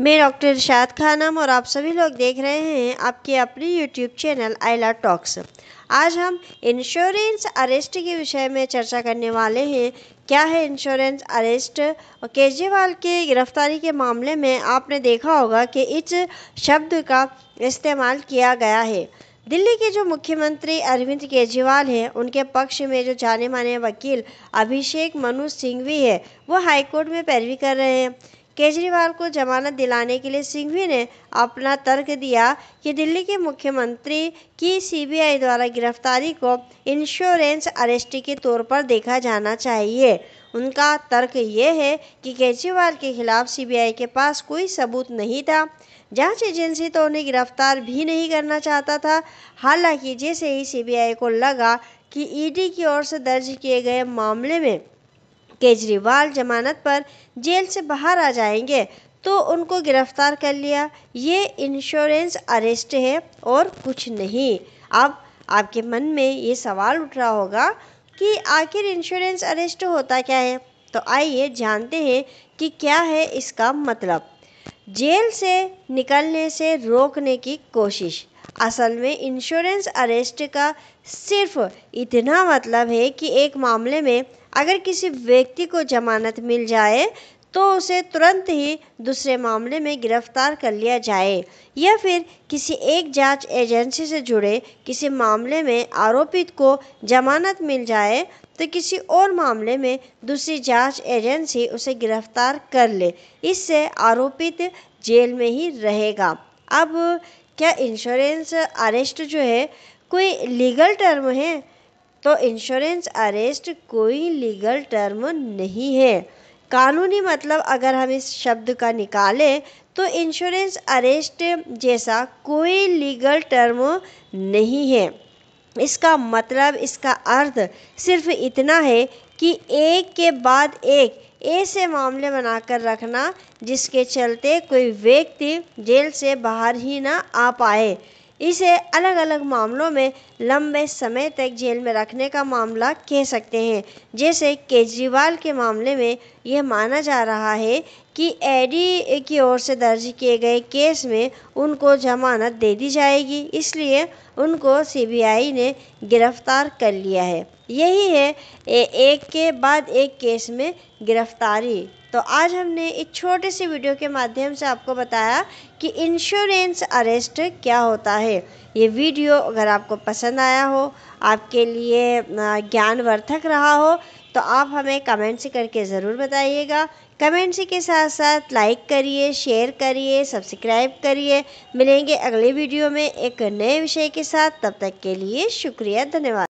मैं डॉक्टर इरशाद खान हम और आप सभी लोग देख रहे हैं आपके अपने यूट्यूब चैनल आइला टॉक्स आज हम इंश्योरेंस अरेस्ट के विषय में चर्चा करने वाले हैं क्या है इंश्योरेंस अरेस्ट और केजरीवाल के गिरफ्तारी के मामले में आपने देखा होगा कि इस शब्द का इस्तेमाल किया गया है दिल्ली के जो मुख्यमंत्री अरविंद केजरीवाल हैं उनके पक्ष में जो जाने माने वकील अभिषेक मनु सिंघवी है वो हाईकोर्ट में पैरवी कर रहे हैं केजरीवाल को जमानत दिलाने के लिए सिंघवी ने अपना तर्क दिया कि दिल्ली के मुख्यमंत्री की सीबीआई द्वारा गिरफ्तारी को इंश्योरेंस अरेस्ट के तौर पर देखा जाना चाहिए उनका तर्क यह है कि केजरीवाल के खिलाफ सीबीआई के पास कोई सबूत नहीं था जांच एजेंसी तो उन्हें गिरफ्तार भी नहीं करना चाहता था हालांकि जैसे ही सीबीआई को लगा कि ईडी की ओर से दर्ज किए गए मामले में केजरीवाल जमानत पर जेल से बाहर आ जाएंगे तो उनको गिरफ्तार कर लिया ये इंश्योरेंस अरेस्ट है और कुछ नहीं अब आपके मन में ये सवाल उठ रहा होगा कि आखिर इंश्योरेंस अरेस्ट होता क्या है तो आइए जानते हैं कि क्या है इसका मतलब जेल से निकलने से रोकने की कोशिश असल में इंश्योरेंस अरेस्ट का सिर्फ इतना मतलब है कि एक मामले में अगर किसी व्यक्ति को जमानत मिल जाए तो उसे तुरंत ही दूसरे मामले में गिरफ्तार कर लिया जाए या फिर किसी एक जांच एजेंसी से जुड़े किसी मामले में आरोपित को जमानत मिल जाए तो किसी और मामले में दूसरी जांच एजेंसी उसे गिरफ्तार कर ले इससे आरोपित जेल में ही रहेगा अब क्या इंश्योरेंस अरेस्ट जो है कोई लीगल टर्म है तो इंश्योरेंस अरेस्ट कोई लीगल टर्म नहीं है कानूनी मतलब अगर हम इस शब्द का निकालें तो इंश्योरेंस अरेस्ट जैसा कोई लीगल टर्म नहीं है इसका मतलब इसका अर्थ सिर्फ इतना है कि एक के बाद एक ऐसे मामले बनाकर रखना जिसके चलते कोई व्यक्ति जेल से बाहर ही ना आ पाए इसे अलग अलग मामलों में लंबे समय तक जेल में रखने का मामला कह सकते हैं जैसे केजरीवाल के मामले में यह माना जा रहा है कि एडी की ओर से दर्ज किए गए केस में उनको जमानत दे दी जाएगी इसलिए उनको सीबीआई ने गिरफ्तार कर लिया है यही है एक के बाद एक केस में गिरफ्तारी तो आज हमने एक छोटे से वीडियो के माध्यम से आपको बताया कि इंश्योरेंस अरेस्ट क्या होता है ये वीडियो अगर आपको पसंद आया हो आपके लिए ज्ञानवर्धक रहा हो तो आप हमें कमेंट से करके ज़रूर बताइएगा कमेंट्स के साथ साथ लाइक करिए शेयर करिए सब्सक्राइब करिए मिलेंगे अगले वीडियो में एक नए विषय के साथ तब तक के लिए शुक्रिया धन्यवाद